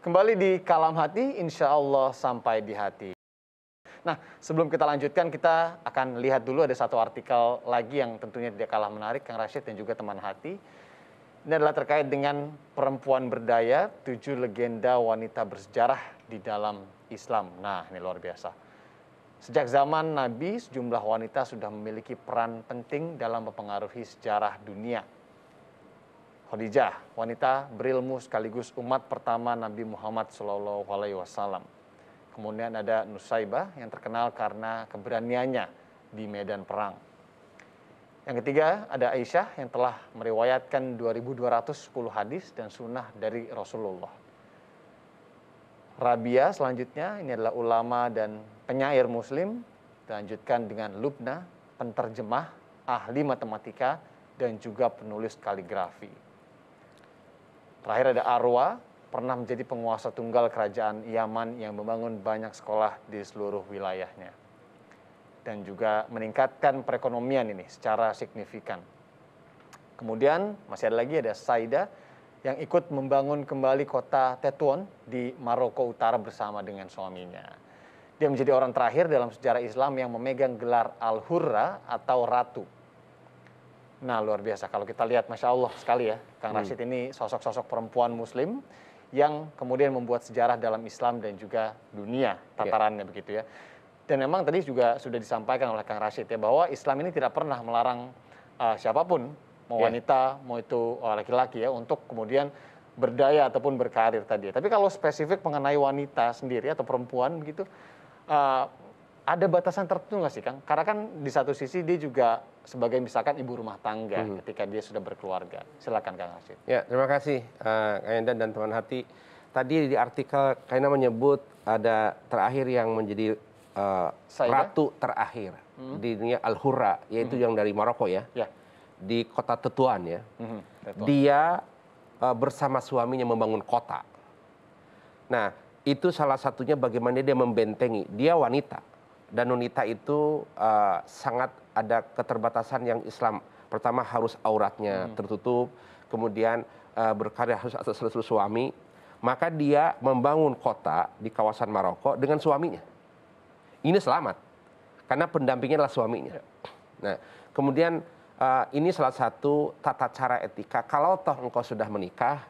Kembali di Kalam Hati, insya Allah sampai di hati. Nah, sebelum kita lanjutkan, kita akan lihat dulu ada satu artikel lagi yang tentunya tidak kalah menarik, Kang Rashid dan juga teman hati. Ini adalah terkait dengan perempuan berdaya, tujuh legenda wanita bersejarah di dalam Islam. Nah, ini luar biasa. Sejak zaman Nabi, sejumlah wanita sudah memiliki peran penting dalam mempengaruhi sejarah dunia. Khadijah, wanita berilmu sekaligus umat pertama Nabi Muhammad SAW. Kemudian ada Nusaibah yang terkenal karena keberaniannya di medan perang. Yang ketiga ada Aisyah yang telah meriwayatkan 2210 hadis dan sunnah dari Rasulullah Rabia selanjutnya ini adalah ulama dan penyair muslim. Dilanjutkan dengan Lubna, penterjemah, ahli matematika, dan juga penulis kaligrafi. Terakhir ada Arwa, pernah menjadi penguasa tunggal kerajaan Yaman yang membangun banyak sekolah di seluruh wilayahnya. Dan juga meningkatkan perekonomian ini secara signifikan. Kemudian masih ada lagi ada Saida, yang ikut membangun kembali kota Tetuan di Maroko Utara bersama dengan suaminya. Dia menjadi orang terakhir dalam sejarah Islam yang memegang gelar Al-Hurra atau Ratu. Nah luar biasa kalau kita lihat Masya Allah sekali ya Kang hmm. Rashid ini sosok-sosok perempuan muslim yang kemudian membuat sejarah dalam Islam dan juga dunia iya. tatarannya yeah. begitu ya. Dan memang tadi juga sudah disampaikan oleh Kang Rashid ya bahwa Islam ini tidak pernah melarang uh, siapapun mau iya. wanita mau itu oh, laki-laki ya untuk kemudian berdaya ataupun berkarir tadi. Tapi kalau spesifik mengenai wanita sendiri atau perempuan begitu, uh, eh, ada batasan tertentu nggak sih Kang? Karena kan di satu sisi dia juga sebagai misalkan ibu rumah tangga hmm. ketika dia sudah berkeluarga. Silakan Kang Rashid. Ya terima kasih uh, Kang Enda dan teman hati. Tadi di artikel Kaina menyebut ada terakhir yang menjadi uh, ratu terakhir hmm. di dunia al hurra yaitu hmm. yang dari Maroko ya. ya di kota Tetuan ya. Mm-hmm. Tetuan. Dia uh, bersama suaminya membangun kota. Nah, itu salah satunya bagaimana dia membentengi. Dia wanita dan wanita itu uh, sangat ada keterbatasan yang Islam. Pertama harus auratnya mm. tertutup, kemudian uh, berkarya harus atas seluruh suami. Maka dia membangun kota di kawasan Maroko dengan suaminya. Ini selamat karena pendampingnya adalah suaminya. Ya. Nah, kemudian Eh, ini salah satu tata cara etika. Kalau toh engkau sudah menikah,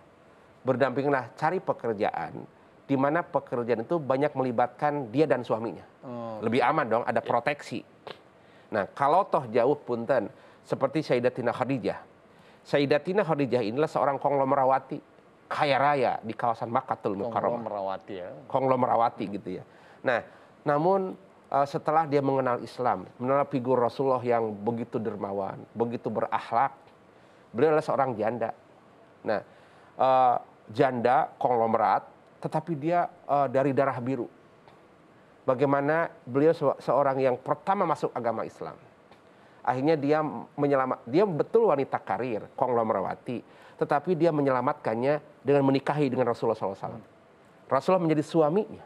berdampinglah cari pekerjaan di mana pekerjaan itu banyak melibatkan dia dan suaminya. Oh, Lebih aman dong, ada ya. proteksi. Nah, kalau toh jauh punten, seperti Sayyidatina Khadijah. Sayyidatina Khadijah inilah seorang konglomerawati kaya raya di kawasan Makatul Mukarramah. Konglomerawati ya. Konglomerawati gitu ya. Nah, namun uh, setelah dia mengenal Islam, mengenal figur Rasulullah yang begitu dermawan, begitu berakhlak, beliau adalah seorang janda. Nah, uh, janda konglomerat, tetapi dia uh, dari darah biru. Bagaimana beliau se seorang yang pertama masuk agama Islam. Akhirnya dia menyelamat, dia betul wanita karir, konglomerawati, tetapi dia menyelamatkannya dengan menikahi dengan Rasulullah SAW. Rasulullah menjadi suaminya,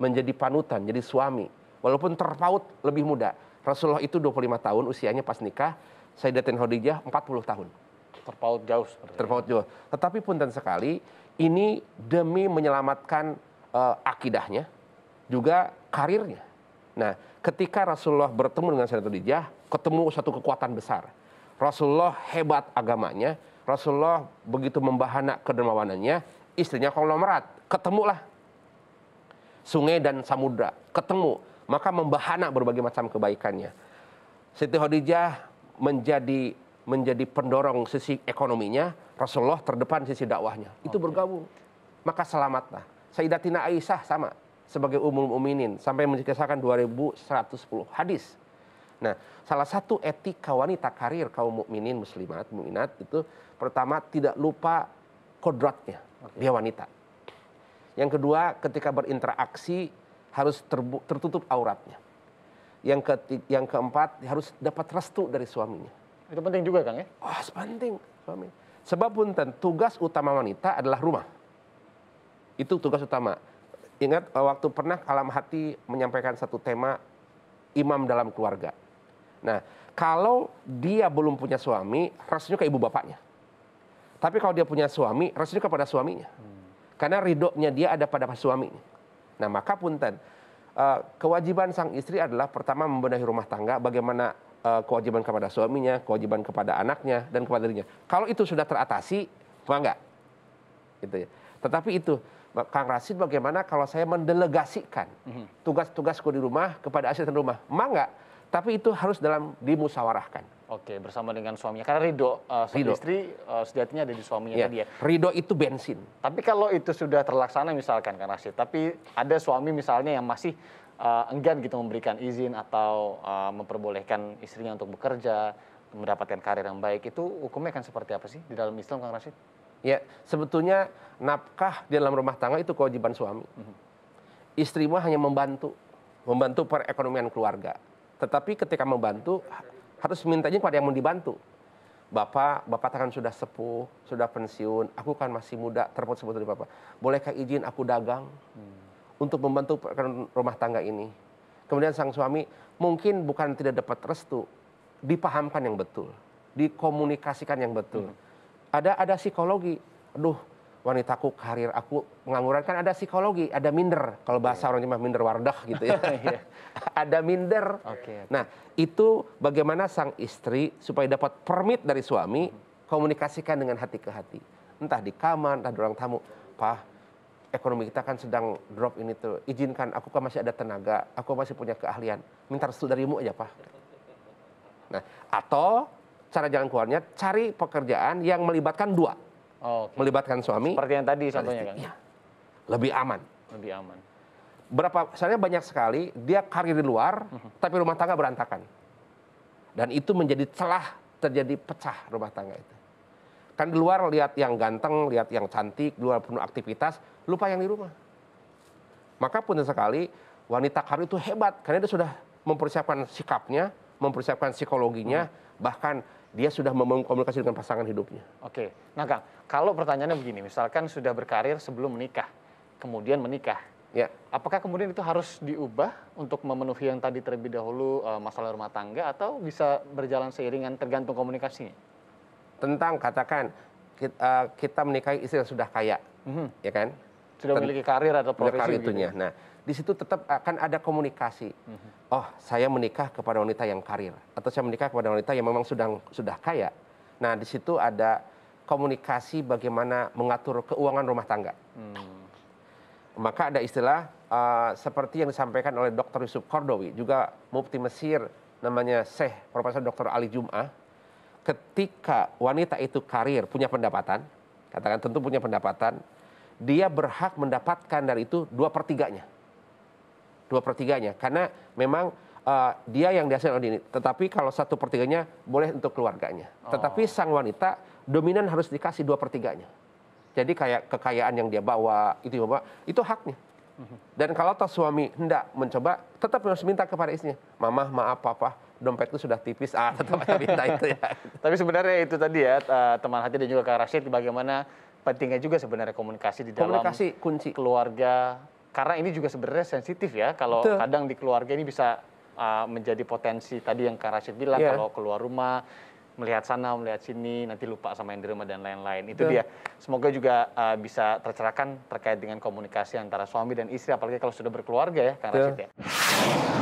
menjadi panutan, jadi suami Walaupun terpaut lebih muda. Rasulullah itu 25 tahun usianya pas nikah, Sayyidatin Khadijah 40 tahun. Terpaut jauh. Terpaut jauh. Tetapi pun dan sekali, ini demi menyelamatkan uh, akidahnya, juga karirnya. Nah, ketika Rasulullah bertemu dengan Sayyidatin Khadijah, ketemu satu kekuatan besar. Rasulullah hebat agamanya, Rasulullah begitu membahana kedermawanannya, istrinya konglomerat, ketemulah sungai dan samudra, ketemu maka membahana berbagai macam kebaikannya. Siti Khadijah menjadi menjadi pendorong sisi ekonominya, Rasulullah terdepan sisi dakwahnya. Itu bergabung. Maka selamatlah. Sayyidatina Aisyah sama sebagai umum uminin sampai mencetuskan 2110 hadis. Nah, salah satu etika wanita karir kaum mukminin muslimat mukminat itu pertama tidak lupa kodratnya. Okay. Dia wanita. Yang kedua, ketika berinteraksi harus tertutup auratnya. Yang, ke, yang keempat harus dapat restu dari suaminya. Itu penting juga Kang ya? Oh, penting suami. Sebab pun tugas utama wanita adalah rumah. Itu tugas utama. Ingat eh, waktu pernah alam hati menyampaikan satu tema imam dalam keluarga. Nah, kalau dia belum punya suami, rasanya ke ibu bapaknya. Tapi kalau dia punya suami, rasanya kepada suaminya. Hmm. Karena ridoknya dia ada pada suaminya. Nah maka punten eh, kewajiban sang istri adalah pertama membenahi rumah tangga, bagaimana eh, kewajiban kepada suaminya, kewajiban kepada anaknya dan kepada dirinya. Kalau itu sudah teratasi, nggak Gitu ya. Tetapi itu Kang Rasid bagaimana kalau saya mendelegasikan mhm. tugas-tugasku di rumah kepada asisten rumah? Mangga tapi itu harus dalam dimusawarahkan. Oke, bersama dengan suaminya. Karena Ridho, uh, Ridho. istri uh, sejatinya ada di suaminya yeah. tadi ya. Ridho itu bensin. Tapi kalau itu sudah terlaksana misalkan kan Rasid. tapi ada suami misalnya yang masih uh, enggan gitu memberikan izin atau uh, memperbolehkan istrinya untuk bekerja, mendapatkan karir yang baik, itu hukumnya akan seperti apa sih di dalam Islam Kang Rashid? Ya, sebetulnya nafkah di dalam rumah tangga itu kewajiban suami. Mm -hmm. Istrimu hanya membantu, membantu perekonomian keluarga tetapi ketika membantu harus mintanya kepada yang mau dibantu. Bapak, Bapak kan sudah sepuh, sudah pensiun, aku kan masih muda, terpotong-potong dari Bapak. Bolehkah izin aku dagang hmm. untuk membantu rumah tangga ini? Kemudian sang suami mungkin bukan tidak dapat restu, dipahamkan yang betul, dikomunikasikan yang betul. Hmm. Ada ada psikologi, aduh wanitaku karir aku pengangguran kan ada psikologi ada minder kalau bahasa okay. Iya. orang cuma minder wardah gitu ya iya. ada minder okay. nah itu bagaimana sang istri supaya dapat permit dari suami hmm. komunikasikan dengan hati ke hati entah di kamar entah di ruang tamu pah ekonomi kita kan sedang drop ini tuh izinkan aku kan masih ada tenaga aku masih punya keahlian minta restu darimu aja pak nah atau cara jalan keluarnya cari pekerjaan yang melibatkan dua okay. Melibatkan suami. Seperti yang tadi contohnya kan. Ya. Lebih aman. Lebih aman. Berapa saya banyak sekali dia karir di luar uh mhm. -huh. tapi rumah tangga berantakan. Dan itu menjadi celah terjadi pecah rumah tangga itu. Kan di luar lihat yang ganteng, lihat yang cantik, di luar penuh aktivitas, lupa yang di rumah. Maka pun sekali wanita karir itu hebat karena dia sudah mempersiapkan sikapnya, mempersiapkan psikologinya, hmm. bahkan dia sudah membangun komunikasi dengan pasangan hidupnya. Oke, nah Kang, kalau pertanyaannya begini, misalkan sudah berkarir sebelum menikah, kemudian menikah, ya. apakah kemudian itu harus diubah untuk memenuhi yang tadi terlebih dahulu eh, masalah rumah tangga atau bisa berjalan seiringan tergantung komunikasinya? Tentang katakan kita, eh, kita menikahi istri yang sudah kaya, mm -hmm. ya kan? Sudah memiliki karir atau profesi. Karir itunya. Gitu. Nah, di situ tetap akan ada komunikasi. Mm-hmm. Oh, saya menikah kepada wanita yang karir atau saya menikah kepada wanita yang memang sudah sudah kaya. Nah, di situ ada komunikasi bagaimana mengatur keuangan rumah tangga. Hmm. Maka ada istilah uh, seperti yang disampaikan oleh Dr. Yusuf Kordowi, juga Mufti Mesir namanya Syekh Profesor Dr. Ali Jum'ah, ketika wanita itu karir, punya pendapatan, katakan tentu punya pendapatan, dia berhak mendapatkan dari itu dua pertiganya dua pertiganya karena memang uh, dia yang dihasilkan oleh ini. Tetapi kalau satu pertiganya boleh untuk keluarganya. Oh. Tetapi sang wanita dominan harus dikasih dua pertiganya. Jadi kayak kekayaan yang dia bawa itu bawa itu haknya. Mhm. Dan kalau tas suami hendak mencoba, tetap harus minta kepada istrinya. Mama, maaf, papa, dompet itu sudah tipis. Ah, tetap aja minta itu ya. Tapi sebenarnya itu tadi ya, eh, teman hati dan juga Kak Rashid, bagaimana pentingnya juga sebenarnya komunikasi di dalam komunikasi kunci keluarga karena ini juga sebenarnya sensitif ya kalau Betul. kadang di keluarga ini bisa uh, menjadi potensi tadi yang Kak Rashid bilang yeah. kalau keluar rumah melihat sana melihat sini nanti lupa sama yang di rumah dan lain-lain itu Betul. dia semoga juga uh, bisa tercerahkan terkait dengan komunikasi antara suami dan istri apalagi kalau sudah berkeluarga ya Kak Betul. Rashid ya.